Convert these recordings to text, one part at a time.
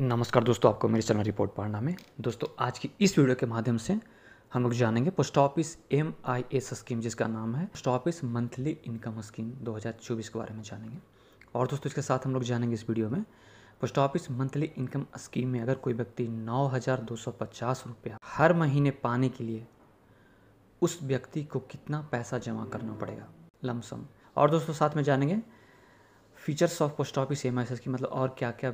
नमस्कार दोस्तों आपको मेरे चैनल रिपोर्ट पढ़ना में दोस्तों आज की इस वीडियो के माध्यम से हम लोग जानेंगे post office M I S scheme जिसका नाम है post office monthly income scheme 2024 के बारे में जानेंगे और दोस्तों इसके साथ हम लोग जानेंगे इस वीडियो में post office monthly income scheme में अगर कोई व्यक्ति नौ हज़ार दो सौ पचास रुपया हर महीने पाने के लिए उस व्यक्ति को कितना पैसा जमा करना पड़ेगा लमसम और दोस्तों साथ में जानेंगे features of post office M I S scheme मतलब और क्या क्या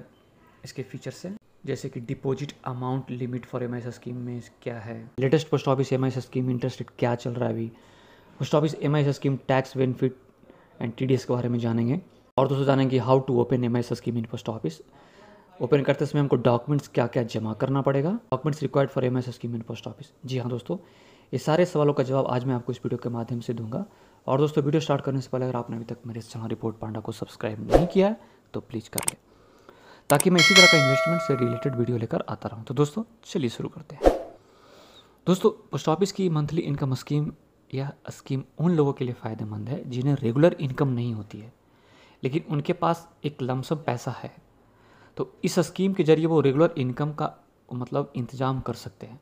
इसके फीचर्स हैं जैसे कि deposit amount limit for M scheme में क्या है latest post office M scheme interest rate क्या चल रहा है अभी post office M scheme tax benefit and T के बारे में जानेंगे और दोस्तों जानेंगे how to open M scheme in post office open करते समय हमको डॉक्यूमेंट्स क्या क्या जमा करना पड़ेगा documents required for M scheme in post office जी हाँ दोस्तों ये सारे सवालों का जवाब आज मैं आपको इस वीडियो के माध्यम से दूंगा और दोस्तों वीडियो स्टार्ट करने से पहले अगर आपने अभी तक मेरे चैनल रिपोर्ट पांडा को सब्सक्राइब नहीं किया है तो प्लीज़ कर लें ताकि मैं इसी तरह का इन्वेस्टमेंट से रिलेटेड वीडियो लेकर आता रहूँ तो दोस्तों चलिए शुरू करते हैं दोस्तों पोस्ट ऑफिस की मंथली इनकम स्कीम यह स्कीम उन लोगों के लिए फ़ायदेमंद है जिन्हें रेगुलर इनकम नहीं होती है लेकिन उनके पास एक लमसम पैसा है तो इस स्कीम के जरिए वो रेगुलर इनकम का मतलब इंतजाम कर सकते हैं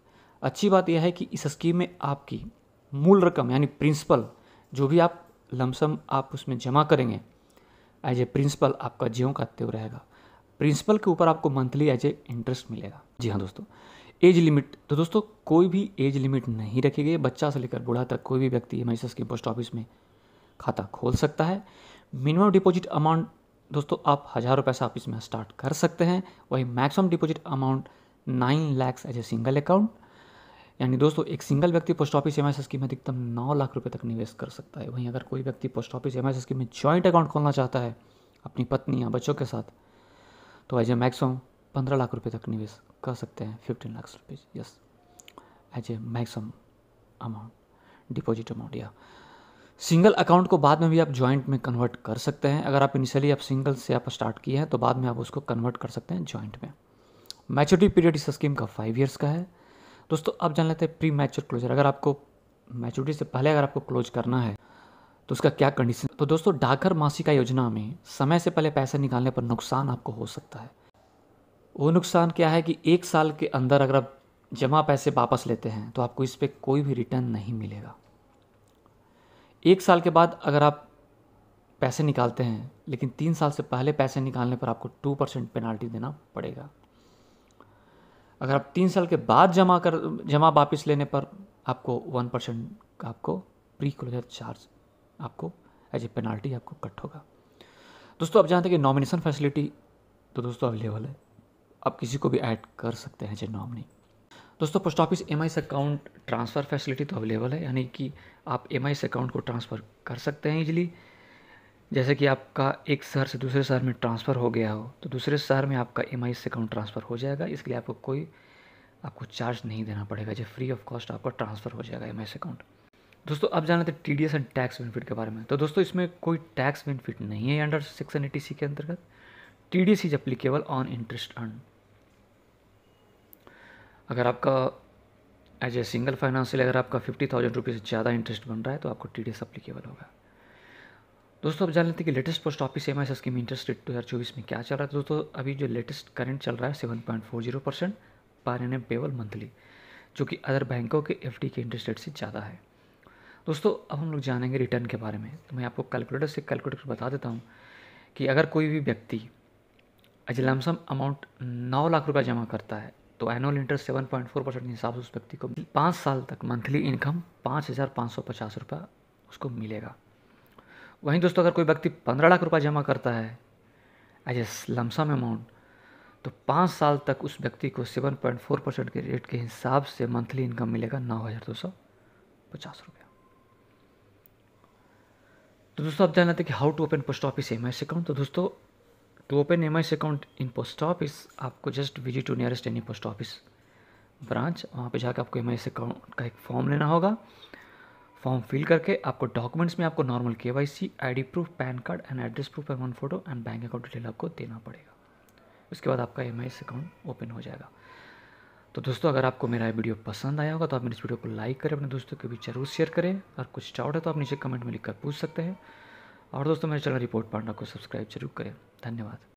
अच्छी बात यह है कि इस स्कीम में आपकी मूल रकम यानी प्रिंसिपल जो भी आप लमसम आप उसमें जमा करेंगे एज ए प्रिंसिपल आपका ज्यों का त्यों रहेगा प्रिंसिपल के ऊपर आपको मंथली एज ए इंटरेस्ट मिलेगा जी हाँ दोस्तों एज लिमिट तो दोस्तों कोई भी एज लिमिट नहीं रखी गई बच्चा से लेकर बूढ़ा तक कोई भी व्यक्ति एम के पोस्ट ऑफिस में खाता खोल सकता है मिनिमम डिपॉजिट अमाउंट दोस्तों आप हज़ार रुपये से आप इसमें स्टार्ट कर सकते हैं वही maximum deposit amount nine lakhs as a single account यानी दोस्तों एक सिंगल व्यक्ति पोस्ट ऑफिस एम एस में अधिकतम नौ लाख रुपये तक निवेश कर सकता है वहीं अगर कोई व्यक्ति पोस्ट ऑफिस एम एस में ज्वाइंट अकाउंट खोलना चाहता है अपनी पत्नी या बच्चों के साथ तो एज ए मैक्सिमम पंद्रह लाख रुपए तक निवेश कर सकते हैं fifteen lakh rupees yes as a maximum amount deposit amount या सिंगल अकाउंट को बाद में भी आप ज्वाइंट में कन्वर्ट कर सकते हैं अगर आप इनिशियली आप सिंगल से आप स्टार्ट किए हैं तो बाद में आप उसको कन्वर्ट कर सकते हैं जॉइंट में मैच्योरिटी पीरियड इस स्कीम का फाइव ईयर्स का है दोस्तों आप जान लेते हैं प्री मैच्योर क्लोजर अगर आपको मैच्योरिटी से पहले अगर आपको क्लोज करना है तो उसका क्या कंडीशन तो दोस्तों डाकघर मासिका योजना में समय से पहले पैसे निकालने पर नुकसान आपको हो सकता है वो नुकसान क्या है कि एक साल के अंदर अगर आप जमा पैसे वापस लेते हैं तो आपको इस पर कोई भी रिटर्न नहीं मिलेगा एक साल के बाद अगर आप पैसे निकालते हैं लेकिन तीन साल से पहले पैसे निकालने पर आपको टू परसेंट पेनाल्टी देना पड़ेगा अगर आप तीन साल के बाद जमा कर जमा वापस लेने पर आपको वन परसेंट का आपको प्री क्लोजर चार्ज आपको एज ए पेनाल्टी आपको कट होगा दोस्तों आप जानते हैं कि नॉमिनेशन फैसिलिटी तो दोस्तों अवेलेबल है आप किसी को भी ऐड कर सकते हैं जे नॉमिनी दोस्तों पोस्ट ऑफिस एम से अकाउंट ट्रांसफ़र फैसिलिटी तो अवेलेबल है यानी कि आप एम से अकाउंट को ट्रांसफ़र कर सकते हैं इजली जैसे कि आपका एक शहर से दूसरे शहर में ट्रांसफ़र हो गया हो तो दूसरे शहर में आपका एम आई से अकाउंट ट्रांसफ़र हो जाएगा इसलिए आपको कोई आपको चार्ज नहीं देना पड़ेगा जो फ्री ऑफ कॉस्ट आपका ट्रांसफ़र हो जाएगा एम आई से अकाउंट दोस्तों अब जान लेते हैं T D S and tax benefit के बारे में तो दोस्तों इसमें कोई टैक्स बेनिफिट नहीं है अंडर सेक्शन एटी सी के अंतर्गत T D S is applicable on interest earn अगर आपका एज ए सिंगल फाइनेंशियल अगर आपका फिफ्टी थाउजेंड रुपीज़ से ज़्यादा इंटरेस्ट बन रहा है तो आपको टी डी एस अप्लीकेबल होगा दोस्तों अब जान लेते हैं कि latest post office M I S scheme interest rate दो हज़ार चौबीस में क्या चल रहा है तो दोस्तों अभी जो लेटेस्ट करंट चल रहा है seven point four zero percent per annum payable monthly जो कि अदर बैंकों के एफ डी के इंटरेस्ट रेट से ज़्यादा है दोस्तों अब हम लोग जानेंगे रिटर्न के बारे में तो मैं आपको कैलकुलेटर से कैलकुलेटर बता देता हूँ कि अगर कोई भी व्यक्ति अजलमसम अमाउंट नौ लाख रुपये जमा करता है तो annual interest seven point four percent के हिसाब से उस व्यक्ति को पाँच साल तक मंथली इनकम पाँच हज़ार पाँच सौ पचास रुपया उसको मिलेगा वहीं दोस्तों अगर कोई व्यक्ति पंद्रह लाख रुपये जमा करता है एज ए लमसम अमाउंट तो पाँच साल तक उस व्यक्ति को सेवन पॉइंट फोर परसेंट के रेट के हिसाब से मंथली इनकम मिलेगा नौ हज़ार दो सौ पचास रुपये तो दोस्तों आप जानते हैं कि how to open post office M I account तो दोस्तों to open M I account in post office आपको just visit to nearest any post office branch वहाँ पे जाकर आपको एम आई अकाउंट का एक फॉर्म लेना होगा फॉर्म फिल करके आपको डॉक्यूमेंट्स में आपको normal K Y C I D proof PAN card and address proof and one photo and bank account detail आपको देना पड़ेगा उसके बाद आपका एम अकाउंट ओपन हो जाएगा तो दोस्तों अगर आपको मेरा वीडियो पसंद आया होगा तो आप मेरे इस वीडियो को लाइक करें अपने दोस्तों के बीच जरूर शेयर करें और कुछ डाउट है तो आप नीचे कमेंट में लिखकर पूछ सकते हैं और दोस्तों मेरे चैनल रिपोर्ट पांडा को सब्सक्राइब जरूर करें धन्यवाद